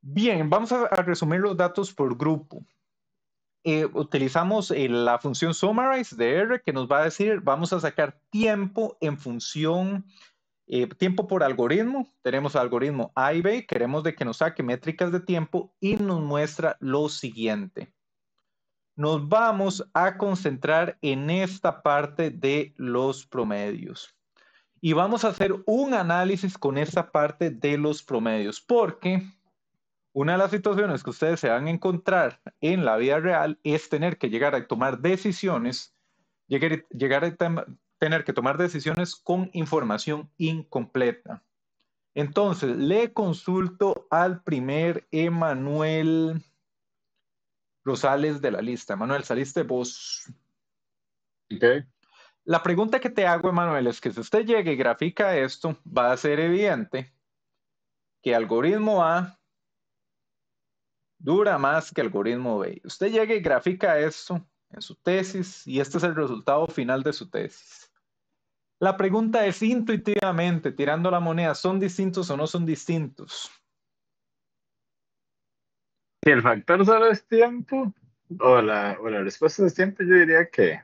Bien, vamos a, resumir los datos por grupo. Eh, utilizamos eh, la función summarize de R que nos va a decir, vamos a sacar tiempo en función, eh, tiempo por algoritmo. Tenemos algoritmo A queremos de que nos saque métricas de tiempo y nos muestra lo siguiente. Nos vamos a concentrar en esta parte de los promedios. Y vamos a hacer un análisis con esta parte de los promedios, porque una de las situaciones que ustedes se van a encontrar en la vida real es tener que llegar a tomar decisiones, llegar, a tener que tomar decisiones con información incompleta. Entonces, le consulto al primer Emanuel Rosales de la lista. Emanuel, saliste vos. La pregunta que te hago, Emanuel, es que si usted llega y grafica esto, va a ser evidente que algoritmo A dura más que algoritmo B. Usted llega y grafica eso en su tesis y este es el resultado final de su tesis. La pregunta es intuitivamente, tirando la moneda, ¿son distintos o no son distintos? Si el factor solo es tiempo, o la, respuesta es tiempo, yo diría que,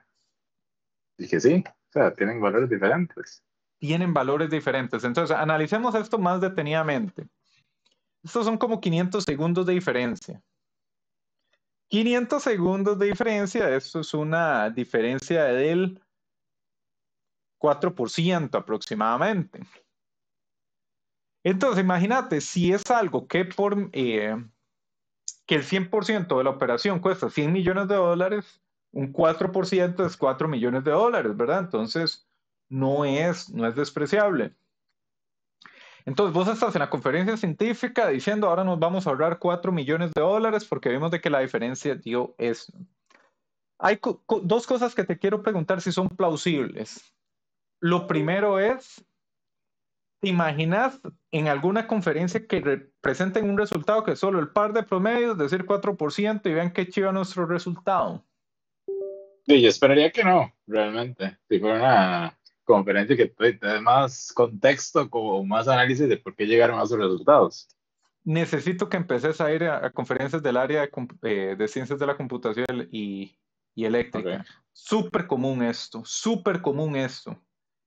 dije sí, o sea, tienen valores diferentes. Tienen valores diferentes. Entonces, analicemos esto más detenidamente. Estos son como 500 segundos de diferencia. 500 segundos de diferencia, esto es una diferencia del 4% aproximadamente. Entonces, imagínate, si es algo que por eh, que el 100% de la operación cuesta 100 millones de dólares, un 4% es 4 millones de dólares, ¿verdad? Entonces, no es, no es despreciable. Entonces vos estás en la conferencia científica diciendo ahora nos vamos a ahorrar 4 millones de dólares porque vimos de que la diferencia dio eso. Hay dos cosas que te quiero preguntar si son plausibles. Lo primero es, ¿te imaginas en alguna conferencia que presenten un resultado que solo el par de promedios, decir 4%, y vean qué chido nuestro resultado? Sí, yo esperaría que no, realmente. Si fuera una conferencia que te da más contexto o más análisis de por qué llegaron a esos resultados. Necesito que empeces a ir a, conferencias del área eh, de, ciencias de la computación y, eléctrica. Súper común esto, súper común esto.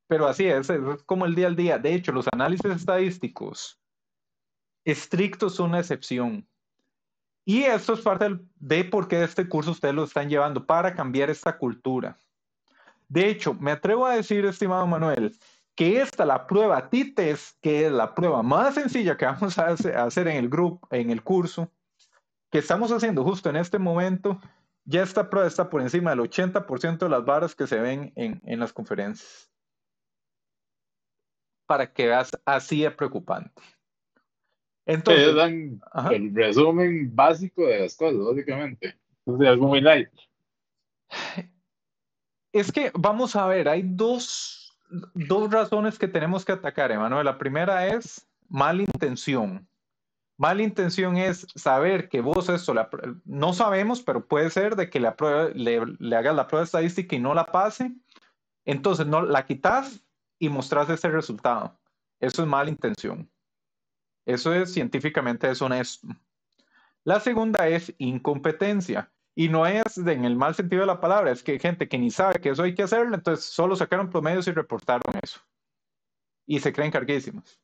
Pero así es, es como el día al día. De hecho, los análisis estadísticos estrictos son una excepción. Y esto es parte de por qué este curso ustedes lo están llevando, para cambiar esta cultura. De hecho, me atrevo a decir, estimado Manuel, que esta, la prueba TITES, que es la prueba más sencilla que vamos a hacer en el grupo, en el curso, que estamos haciendo justo en este momento, ya esta prueba está por encima del 80% de las barras que se ven en, las conferencias. Para que veas, así es preocupante. Entonces, el resumen básico de las cosas, básicamente. Es muy light. es que vamos a ver, hay dos, razones que tenemos que atacar, Emanuel. La primera es mala intención. Mala intención es saber que vos esto, no sabemos, pero puede ser de que le, hagas la prueba estadística y no la pase. Entonces no la quitas y mostras ese resultado. Eso es mala intención. Eso es científicamente deshonesto. La segunda es incompetencia. Y no es en el mal sentido de la palabra, es que hay gente que ni sabe que eso hay que hacerlo, entonces solo sacaron promedios y reportaron eso. Y se creen carguísimos.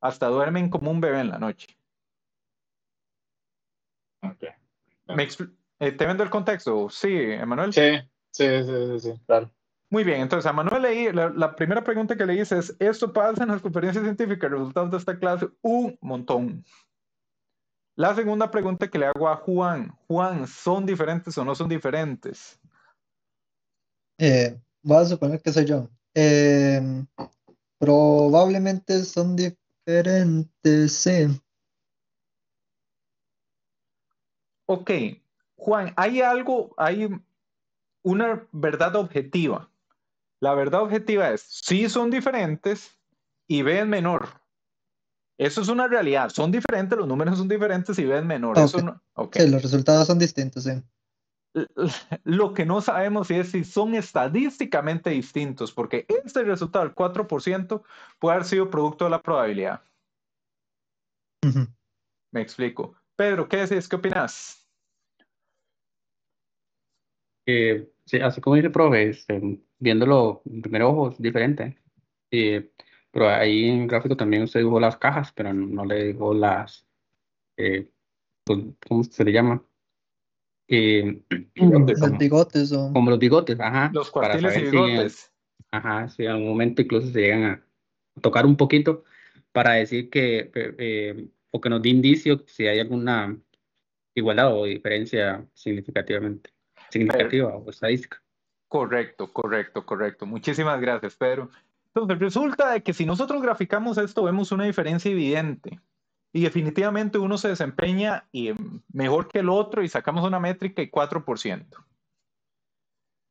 Hasta duermen como un bebé en la noche. Okay. Eh, ¿Te vendo el contexto? Sí, Emanuel. Sí, sí, sí, sí, claro. Muy bien, entonces a Manuel leí, la, primera pregunta que le hice es, ¿esto pasa en las conferencias científicas? Resultados de esta clase, un montón. La segunda pregunta que le hago a Juan, Juan, ¿son diferentes o no son diferentes? Eh, voy a suponer que soy yo. Em, probablemente son diferentes, sí. Ok, Juan, hay algo, hay una verdad objetiva. La verdad objetiva es, sí son diferentes y B es menor. Eso es una realidad. Son diferentes, los números son diferentes y ven menores. los resultados son distintos, sí. Lo que no sabemos es si son estadísticamente distintos, porque este resultado del 4% puede haber sido producto de la probabilidad. Me explico. Pedro, ¿qué decís? ¿Qué opinas? sí, así como dice el profe, este, viéndolo en primer ojo, es diferente. Eh, pero ahí en gráfico también usted dibujó las cajas, pero no le dibujó las, eh, pues, ¿cómo se le llama? Eh, como, los bigotes. Como los bigotes, ajá. Los cuartiles y bigotes. ajá, sí en algún momento incluso se llegan a tocar un poquito para decir que, eh, o que nos dé indicio si hay alguna igualdad o diferencia significativamente, significativa o estadística. Correcto, correcto, correcto. Muchísimas gracias, Pedro. Entonces, resulta que si nosotros graficamos esto, vemos una diferencia evidente. Y definitivamente uno se desempeña em, mejor que el otro y sacamos una métrica y 4%.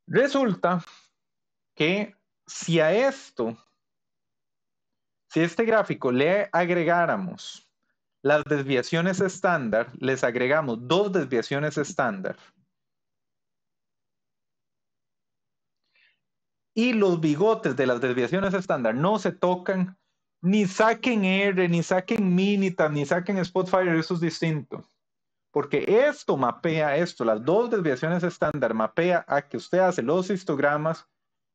Resulta que si a esto, si a este gráfico le agregáramos las desviaciones estándar, les agregamos dos desviaciones estándar, y los bigotes de las desviaciones estándar no se tocan, ni saquen R, ni saquen Minitab, ni saquen Spotfire, eso es distinto. Porque esto mapea esto, las dos desviaciones estándar mapea a que usted hace los histogramas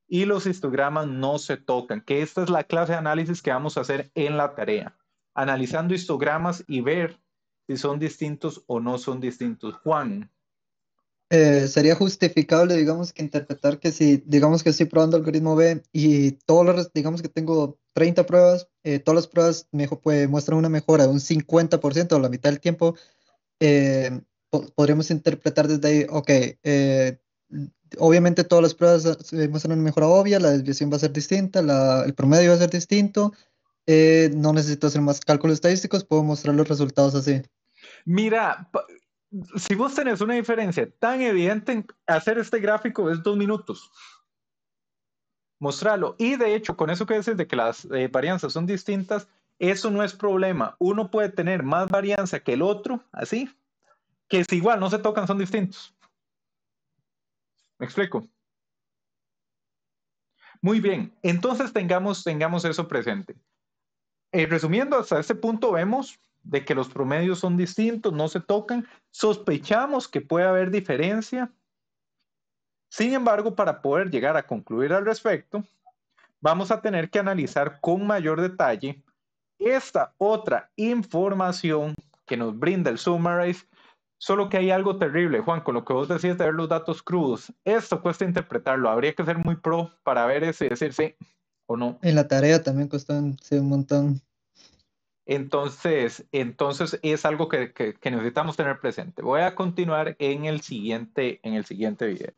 y los histogramas no se tocan, que esta es la clase de análisis que vamos a hacer en la tarea, analizando histogramas y ver si son distintos o no son distintos. Juan, eh, sería justificable, digamos, que interpretar que si, digamos que estoy probando algoritmo B y todos los, digamos que tengo 30 pruebas, eh, todas las pruebas me, pues, muestran una mejora de un 50% o la mitad del tiempo, eh, podríamos interpretar desde ahí, ok, obviamente todas las pruebas muestran una mejora obvia, la desviación va a ser distinta, la, el promedio va a ser distinto, no necesito hacer más cálculos estadísticos, puedo mostrar los resultados así. Mira, si vos tenés una diferencia tan evidente, hacer este gráfico es dos minutos. Mostrarlo. Y de hecho, con eso que dices de que las eh, varianzas son distintas, eso no es problema. Uno puede tener más varianza que el otro, así, que si igual no se tocan, son distintos. ¿Me explico? Muy bien, entonces tengamos, tengamos eso presente. Eh, resumiendo, hasta este punto vemos de que los promedios son distintos, no se tocan, sospechamos que puede haber diferencia. Sin embargo, para poder llegar a concluir al respecto, vamos a tener que analizar con mayor detalle esta otra información que nos brinda el Summarize, solo que hay algo terrible, Juan, con lo que vos decías de ver los datos crudos. Esto cuesta interpretarlo, habría que ser muy pro para ver ese decir sí o no. En la tarea también cuesta un montón. Entonces, entonces es algo que, necesitamos tener presente. Voy a continuar en el siguiente, en el siguiente video.